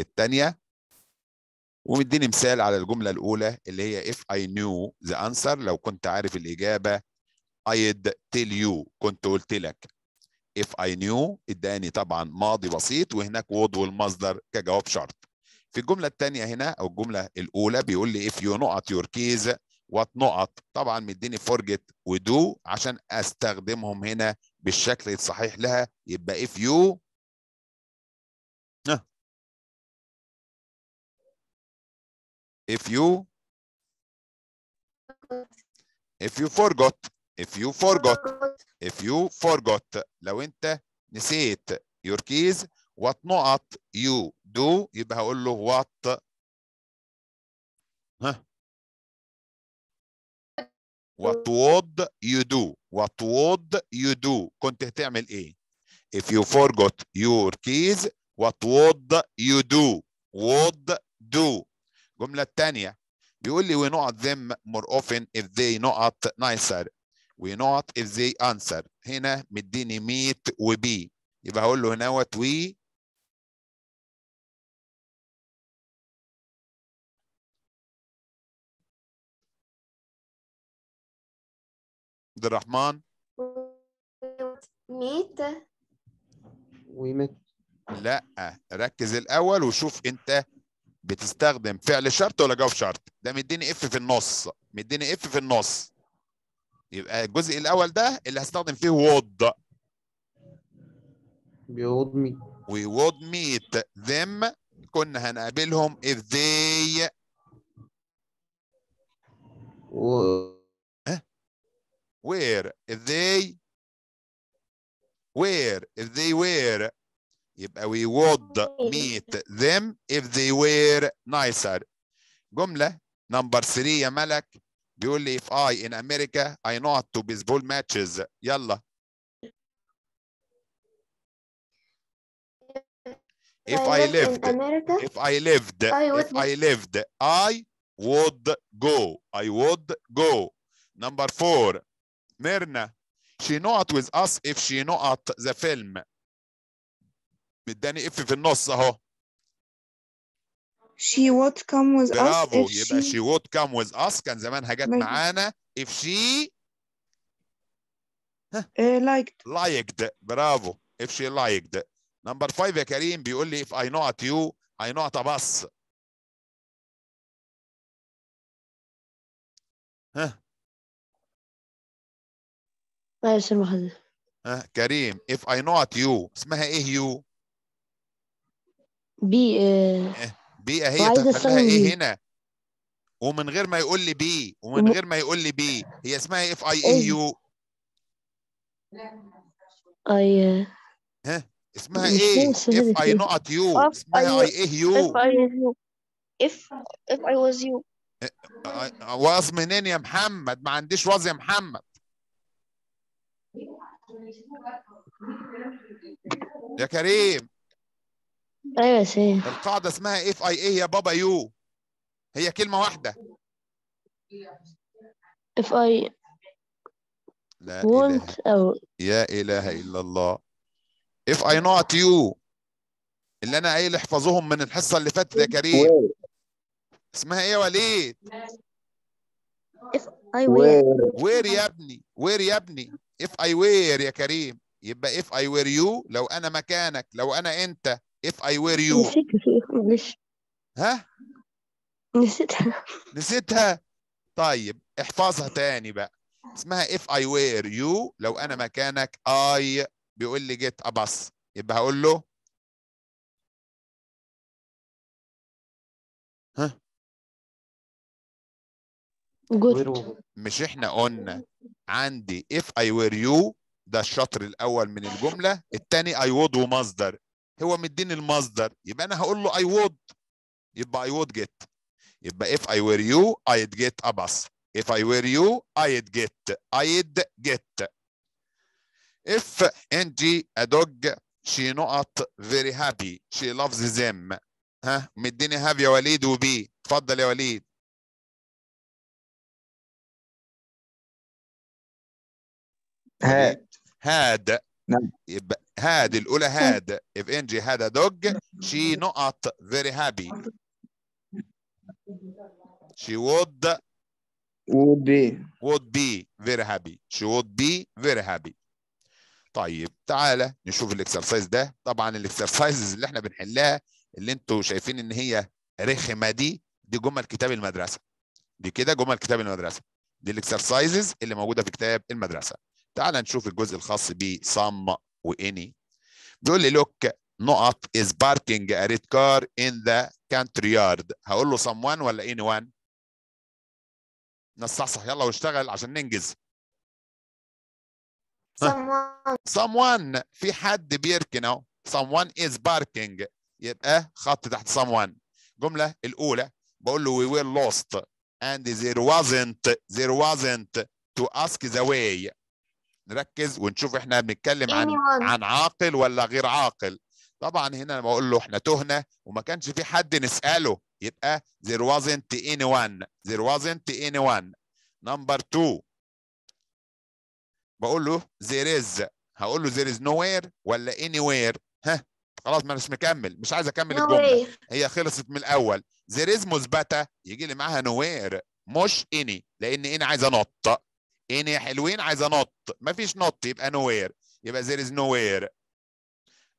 الثانيه ومديني مثال على الجمله الاولى اللي هي if I knew the answer لو كنت عارف الاجابه I'd tell you كنت قلت لك if I knew اداني طبعا ماضي بسيط وهناك would والمصدر كجواب شرط في الجملة الثانية هنا أو الجملة الأولى بيقول لي if you نقط your keys what نقط طبعا مديني forget ودو عشان أستخدمهم هنا بالشكل الصحيح لها يبقى if you if you if you forgot if you forgot if you forgot لو انت نسيت your keys what not you do يبقى هقول له what ها what would you do what would you do كنت هتعمل ايه if you forgot your keys what would you do would do الجمله الثانيه بيقول لي we not them more often if they not nicer we not if they answer هنا مديني meet و be يبقى هقول له هنا وات we عبد الرحمن ميت ويمت لا ركز الاول وشوف انت بتستخدم فعل شرط ولا جواب شرط ده مديني اف في النص مديني اف في النص يبقى الجزء الاول ده اللي هستخدم فيه وود بيود مي وي وود ميت ذم كنا هنقابلهم if they وير اف ذي if they where if they were يبقى we would oh. meet them if they were nicer جملة number 3 يا ملك بيقول لي if I in America I know how to baseball matches يلا if I, I lived, America, if I lived, I would, if I lived, I would go. I would go. Number four, Mirna, she not with us if she not the film. مداني اف في النص اهو she would come with برافو. us if يبقى she... she would come with us كان زمانها جت معانا if she uh, liked liked برافو if she liked نمبر 5 يا كريم بيقول لي if I not you I not us ها لا يا ها كريم if I not you اسمها ايه you بي آه، إيه، بيئه هي تفعلها ايه هنا ومن غير ما يقول لي بي ومن غير ما يقول لي بي هي اسمها اف إيه؟ e إيه؟ اي اي آه، يو اي ها اسمها ايه اف اي نقط يو اسمها اي e e ايه يو اف اف اي واز يو واز منين يا محمد ما عنديش واز يا محمد يا كريم ايوه يا سيدي القاعده اسمها اف اي اي يا بابا يو هي كلمه واحده اف اي لا او يا اله الا الله اف اي نوت يو اللي انا قايل احفظوهم من الحصه اللي فاتت يا كريم اسمها ايه يا وليد اف اي وير وير يا ابني وير يا ابني اف اي وير يا كريم يبقى اف اي وير يو لو انا مكانك لو انا انت if I were you ها نسيتها نسيتها طيب احفظها تاني بقى اسمها if I were you لو انا مكانك I بيقول لي جيت ابص يبقى هقول له ها good مش احنا قلنا عندي if I were you ده الشطر الاول من الجمله الثاني I would ومصدر هو مديني المصدر يبقى انا هقول له اي وود يبقى اي وود جيت يبقى if I were you I'd get a bus if I were you I'd get I'd get if Angie a dog she not very happy she loves them ها مديني هاف يا وليد وبي اتفضل يا وليد هاد هاد نعم. يبقى هاد الاولى هاد if انجي had a dog she not very happy she would would be would be very happy she would be very happy طيب تعالى نشوف الاكسرسايز ده طبعا الاكسرسايزز اللي احنا بنحلها اللي انتوا شايفين ان هي رخمه دي دي جمل كتاب المدرسه دي كده جمل كتاب المدرسه دي الاكسرسايزز اللي موجوده في كتاب المدرسه تعالى نشوف الجزء الخاص بصم واني بيقول لي لوك نقط از باركينج اريد كار ان ذا كانتري يارد هقول له سم وان ولا اني وان نصحصح يلا واشتغل عشان ننجز سم وان في حد بيركن اهو سم وان از باركينج يبقى خط تحت سم وان الجمله الاولى بقول له وي وير لوست and there wasn't there wasn't to ask the way نركز ونشوف احنا بنتكلم عن عن عاقل ولا غير عاقل طبعا هنا لما اقول له احنا تهنا وما كانش في حد نساله يبقى there wasn't anyone there wasn't anyone number two بقول له there is هقول له there is nowhere ولا anywhere ها خلاص ما مش مكمل مش عايز اكمل no الجمله هي خلصت من الاول there is مثبته يجي لي معاها nowhere مش اني لان اني عايز انط ان يعني يا حلوين عايزه نط مفيش نط يبقى نو وير يبقى زير از نو وير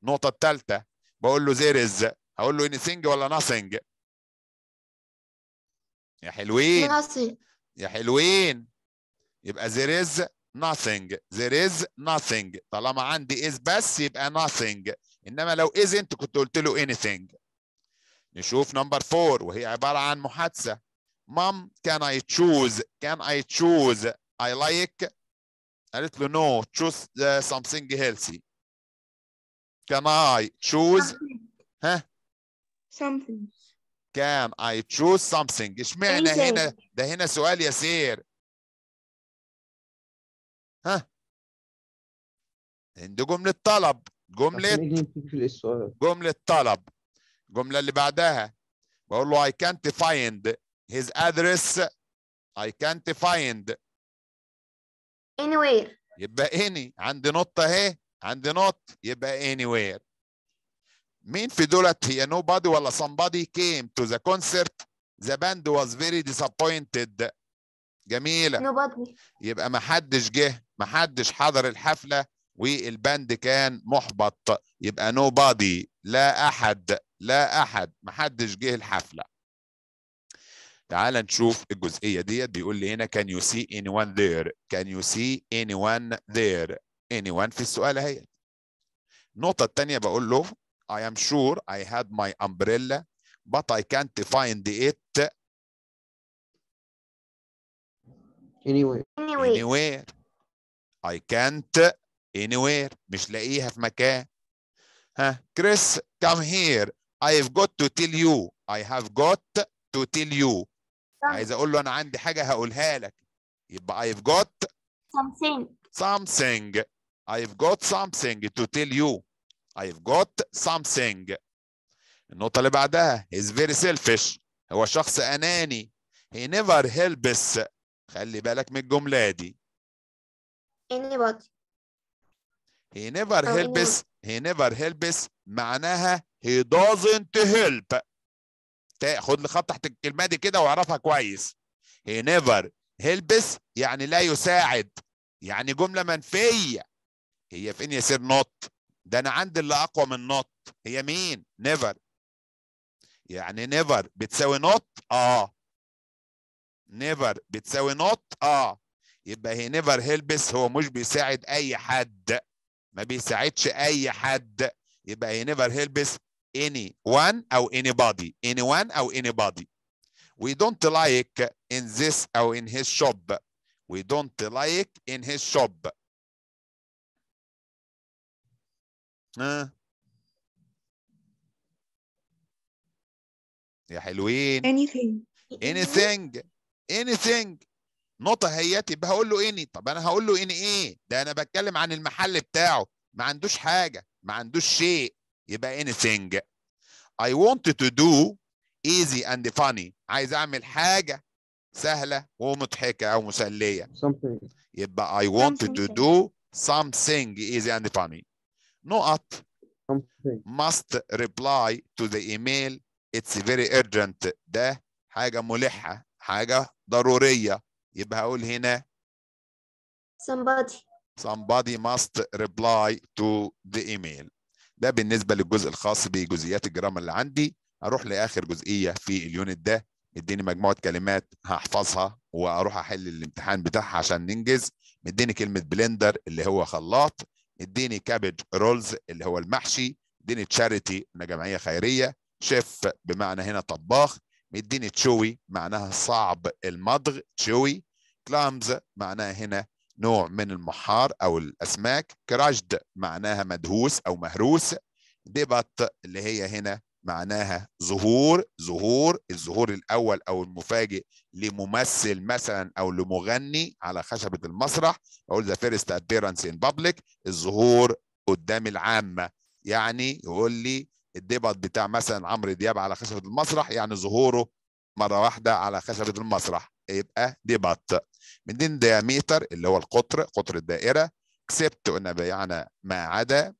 النقطه الثالثه بقول له زير از هقول له سينج ولا ناثينج يا حلوين يا حلوين يبقى زير از ناثينج زير از nothing طالما عندي از بس يبقى ناثينج انما لو isn't كنت قلت له anything نشوف نمبر 4 وهي عباره عن محادثه مام كان اي تشوز كان اي تشوز I like قالت له no choose something healthy can I choose ها something can I choose something ايش معنى هنا ده هنا سؤال يسير سير ها عند جملة طلب جملة جملة طلب جملة اللي بعدها بقول له I can't find his address I can't find anywhere يبقى any عندي نقطة اهي عندي نقط يبقى anywhere مين في دولت هي nobody ولا somebody came to the concert the band was very disappointed جميله nobody يبقى ما حدش جه ما حدش حضر الحفله والباند كان محبط يبقى nobody لا احد لا احد ما حدش جه الحفله تعال نشوف الجزئيه ديت بيقول لي هنا can you see anyone there can you see anyone there anyone في السؤال اهي النقطه التانية بقول له I am sure I had my umbrella but I can't find it anywhere anywhere I can't anywhere مش لاقيها في مكان ها كريس come here I've got to tell you I have got to tell you عايز اقول له انا عندي حاجه هقولها لك يبقى I've got something something I've got something to tell you I've got something النقطة اللي بعدها is very selfish هو شخص أناني he never helps خلي بالك من الجملة دي anybody he never helps he never helps معناها he doesn't help تا... خد خط تحت الكلمه دي كده واعرفها كويس هي نيفر هيلبس يعني لا يساعد يعني جمله منفيه هي فين يا سير نوت ده انا عندي اللي اقوى من نوت هي مين نيفر يعني نيفر بتساوي نوت اه نيفر بتساوي نوت اه يبقى هي نيفر هيلبس هو مش بيساعد اي حد ما بيساعدش اي حد يبقى هي نيفر هيلبس any one او anybody anyone او anybody we don't like in this او in his shop we don't like in his shop يا حلوين anything anything anything نقطة هياتي بقول هقول له اني طب انا هقول له اني ايه ده انا بتكلم عن المحل بتاعه ما عندوش حاجة ما عندوش شيء يبقى anything I want to do easy and funny عايز اعمل حاجه سهله ومضحكه او مسليه something يبقى I want to do something easy and funny not something. must reply to the email it's very urgent ده حاجه ملحه حاجه ضروريه يبقى هقول هنا somebody somebody must reply to the email ده بالنسبه للجزء الخاص بجزئيات الجرامر اللي عندي اروح لاخر جزئيه في اليونت ده اديني مجموعه كلمات هحفظها واروح احل الامتحان بتاعها عشان ننجز اديني كلمه بلندر اللي هو خلاط اديني كابج رولز اللي هو المحشي اديني تشاريتي جمعيه خيريه شيف بمعنى هنا طباخ مديني تشوي معناها صعب المضغ تشوي كلامز معناها هنا نوع من المحار او الاسماك كراجد معناها مدهوس او مهروس دبط اللي هي هنا معناها ظهور ظهور الظهور الاول او المفاجئ لممثل مثلا او لمغني على خشبه المسرح اقول ذا فيرست ابيرنس ان بابليك الظهور قدام العامه يعني يقول لي الدبط بتاع مثلا عمرو دياب على خشبه المسرح يعني ظهوره مره واحده على خشبه المسرح يبقى دي بط منين دياميتر اللي هو القطر قطر الدائره اكسبت قلنا بيعنا ما عدا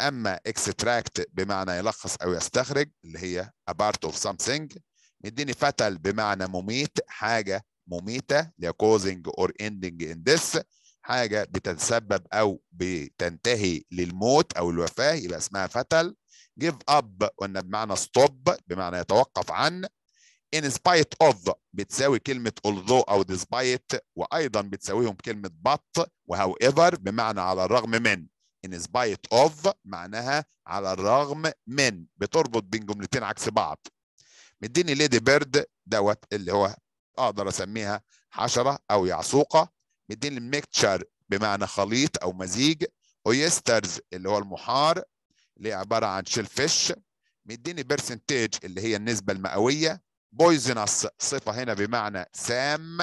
اما اكستراكت بمعنى يلخص او يستخرج اللي هي a part of something مديني فتل بمعنى مميت حاجه مميته اللي causing or ending in this حاجه بتتسبب او بتنتهي للموت او الوفاه يبقى اسمها فتل give up قلنا بمعنى stop بمعنى يتوقف عن in spite of بتساوي كلمة although أو despite وأيضا بتساويهم كلمة but however بمعنى على الرغم من in spite of معناها على الرغم من بتربط بين جملتين عكس بعض مديني ليدي بيرد دوت اللي هو أقدر أسميها حشرة أو يعسوقة مديني ميكتشر بمعنى خليط أو مزيج أويسترز اللي هو المحار اللي عبارة عن شيل فيش مديني برسنتيج اللي هي النسبة المئوية بويزنس صفة هنا بمعنى سام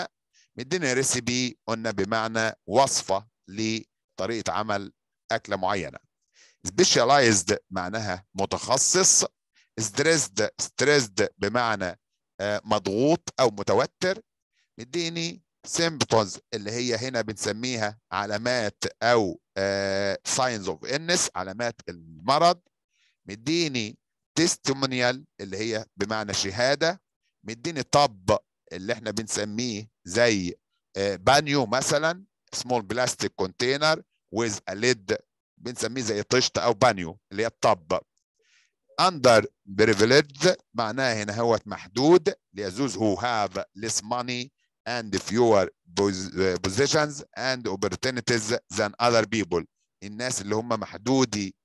مدينا ريسيبي قلنا بمعنى وصفة لطريقة عمل أكلة معينة specialized معناها متخصص stressed stressed بمعنى مضغوط أو متوتر مديني symptoms اللي هي هنا بنسميها علامات أو eh, signs of illness علامات المرض مديني تستمونيال اللي هي بمعنى شهادة مديني طب اللي احنا بنسميه زي آه، بانيو مثلا سمول بلاستيك كونتينر ويز ليد بنسميه زي طشت او بانيو اللي هي الطب اندر بريفليج معناه هنا هو محدود ليزوز هو هاف ليس ماني اند فيور بوزيشنز اند opportunities ذان اذر بيبل الناس اللي هم محدودي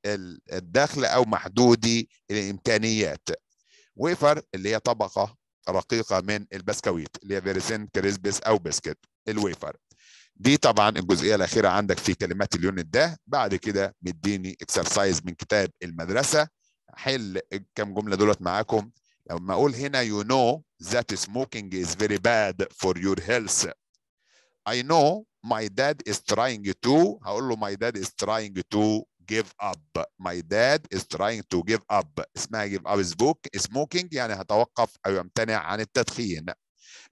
الدخل او محدودي الامكانيات ويفر اللي هي طبقه رقيقه من البسكويت اللي هي فيرسين كريسبس او بسكت الويفر دي طبعا الجزئيه الاخيره عندك في كلمات اليونت ده بعد كده مديني اكسرسايز من كتاب المدرسه حل الكام جمله دولت معاكم لما اقول هنا يو نو ذات سموكينج از فيري باد فور يور هيلث اي نو ماي داد از تراينج تو هقول له ماي داد از تراينج تو give up my dad is trying to give up اسمها give up smoking يعني هتوقف او يمتنع عن التدخين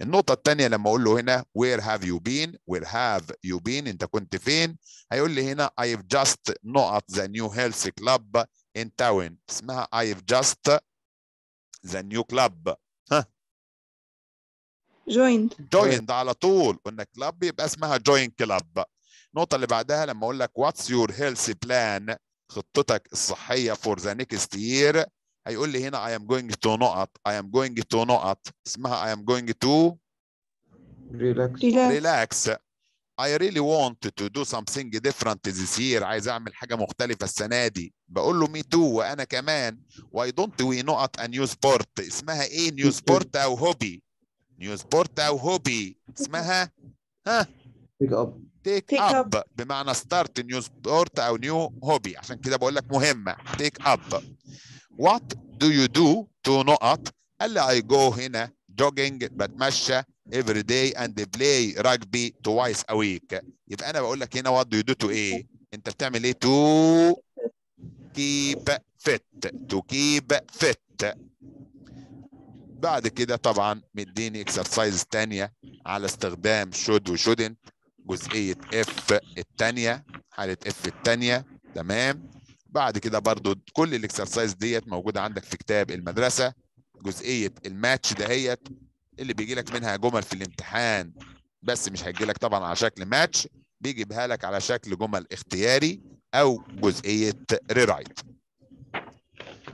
النقطة الثانية لما أقول له هنا where have you been where have you been أنت كنت فين هيقول لي هنا I've just not the new health club in town اسمها I've just the new club ها joined joined على طول قلنا كلاب يبقى اسمها joined club النقطه اللي بعدها لما اقول لك واتس يور هيلث بلان خطتك الصحيه فور ذا نيكست يير هيقول لي هنا اي ام جوينج تو نقط اي ام جوينج تو نقط اسمها اي ام جوينج تو ريلاكس ريلاكس I really want to do something different this year عايز اعمل حاجه مختلفه السنه دي بقول له مي تو وانا كمان واي دونت وي نقط new سبورت اسمها ايه نيو سبورت او هوبي نيو سبورت او هوبي اسمها ها بيك اب تيك اب بمعنى ستارت نيو سبورت او نيو هوبي عشان كده بقول لك مهمه تيك اب وات دو يو دو تو نقط قال لي اي جو هنا جوجنج بتمشى every day and play rugby twice a week يبقى انا بقول لك هنا وات دو يو دو تو ايه انت بتعمل ايه تو كيب فيت تو كيب فيت بعد كده طبعا مديني اكسرسايز تانية على استخدام شود وشودنت جزئيه اف الثانيه حاله اف الثانيه تمام بعد كده برضو كل الاكسرسايز ديت موجوده عندك في كتاب المدرسه جزئيه الماتش دهيت اللي بيجي لك منها جمل في الامتحان بس مش هيجي لك طبعا على شكل ماتش بيجيبها لك على شكل جمل اختياري او جزئيه ريرايت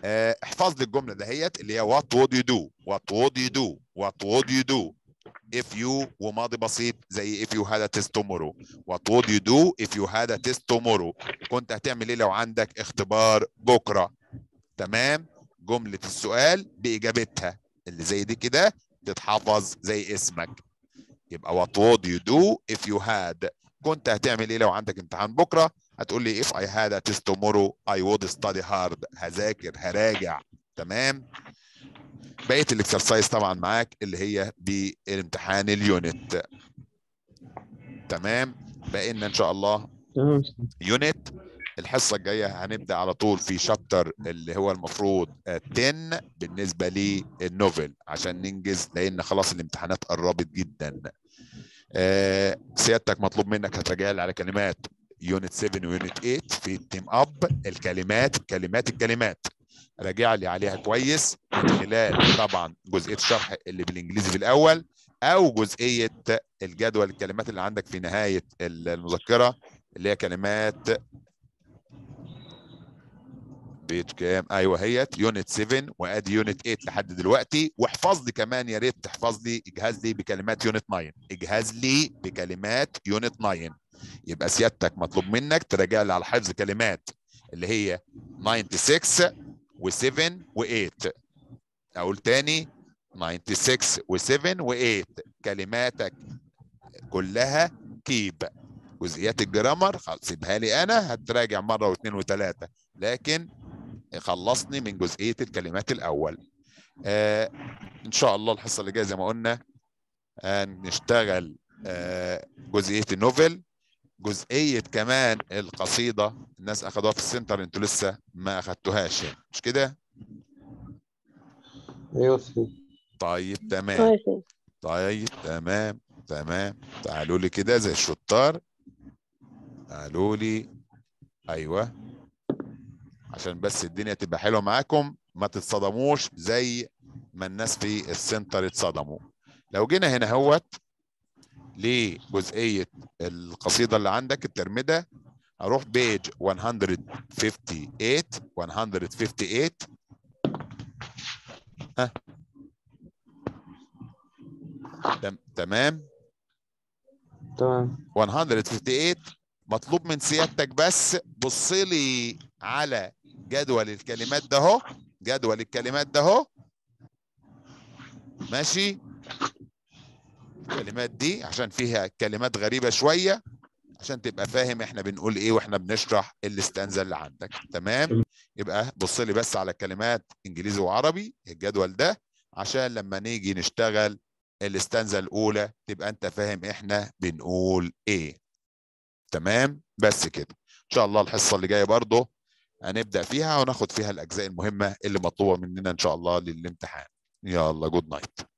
آه، احفظ لي الجمله دهيت اللي هي وات وود يو دو وات وود يو دو وات وود يو دو if you وماضي بسيط زي if you had a test tomorrow what would you do if you had a test tomorrow كنت هتعمل ايه لو عندك اختبار بكره تمام جمله السؤال باجابتها اللي زي دي كده تتحفظ زي اسمك يبقى what would you do if you had كنت هتعمل ايه لو عندك امتحان بكره هتقول لي if I had a test tomorrow I would study hard هذاكر هراجع تمام بقيه الاكسرسايز طبعا معاك اللي هي بالامتحان اليونت تمام بقينا ان شاء الله يونت الحصه الجايه هنبدا على طول في شابتر اللي هو المفروض 10 بالنسبه للنوفل عشان ننجز لان خلاص الامتحانات قربت جدا آه، سيادتك مطلوب منك هترجع على كلمات يونت 7 ويونت 8 في التيم اب الكلمات كلمات الكلمات راجع لي عليها كويس من خلال طبعا جزئيه الشرح اللي بالانجليزي في الاول او جزئيه الجدول الكلمات اللي عندك في نهايه المذكره اللي هي كلمات بيت كام ايوه هيت يونت 7 وادي يونت 8 لحد دلوقتي واحفظ لي كمان يا ريت تحفظ لي اجهز لي بكلمات يونت 9 اجهز لي بكلمات يونت 9 يبقى سيادتك مطلوب منك تراجع لي على حفظ كلمات اللي هي 96 و7 و8 اقول تاني 96 و7 و8 كلماتك كلها كيب جزئيات الجرامر سيبها لي انا هتراجع مره واثنين وثلاثه لكن خلصني من جزئيه الكلمات الاول آه ان شاء الله الحصه اللي جايه زي ما قلنا هنشتغل آه جزئيه النوفل جزئيه كمان القصيده الناس اخذوها في السنتر انتوا لسه ما اخذتوهاش يعني مش كده؟ ايوه طيب تمام طيب،, طيب تمام تمام تعالوا لي كده زي الشطار تعالوا لي ايوه عشان بس الدنيا تبقى حلوه معاكم ما تتصدموش زي ما الناس في السنتر اتصدموا لو جينا هنا هوت لجزئيه القصيده اللي عندك الترمده اروح بيج 158 158 ها تمام تمام 158 مطلوب من سيادتك بس بص لي على جدول الكلمات ده اهو جدول الكلمات ده اهو ماشي الكلمات دي عشان فيها كلمات غريبه شويه عشان تبقى فاهم احنا بنقول ايه واحنا بنشرح الاستانزا اللي عندك تمام يبقى بص لي بس على كلمات انجليزي وعربي الجدول ده عشان لما نيجي نشتغل الاستانزا الاولى تبقى انت فاهم احنا بنقول ايه تمام بس كده ان شاء الله الحصه اللي جايه برضه هنبدا فيها وناخد فيها الاجزاء المهمه اللي مطلوبه مننا ان شاء الله للامتحان يلا جود نايت